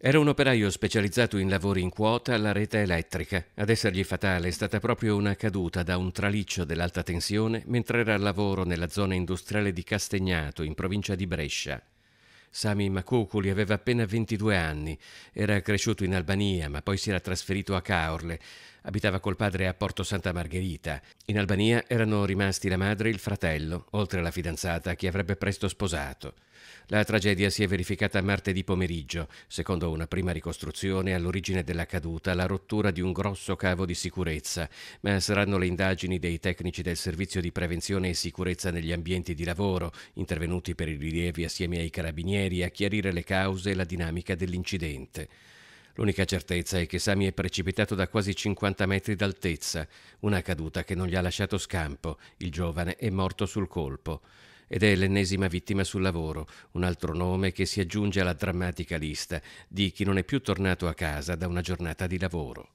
Era un operaio specializzato in lavori in quota alla rete elettrica. Ad essergli fatale è stata proprio una caduta da un traliccio dell'alta tensione mentre era al lavoro nella zona industriale di Castegnato, in provincia di Brescia. Sami Makukuli aveva appena 22 anni, era cresciuto in Albania ma poi si era trasferito a Caorle, abitava col padre a Porto Santa Margherita. In Albania erano rimasti la madre e il fratello, oltre alla fidanzata che avrebbe presto sposato. La tragedia si è verificata martedì pomeriggio, secondo una prima ricostruzione all'origine della caduta la rottura di un grosso cavo di sicurezza, ma saranno le indagini dei tecnici del servizio di prevenzione e sicurezza negli ambienti di lavoro, intervenuti per i rilievi assieme ai carabinieri, carabinieri a chiarire le cause e la dinamica dell'incidente. L'unica certezza è che Sami è precipitato da quasi 50 metri d'altezza, una caduta che non gli ha lasciato scampo, il giovane è morto sul colpo. Ed è l'ennesima vittima sul lavoro, un altro nome che si aggiunge alla drammatica lista di chi non è più tornato a casa da una giornata di lavoro.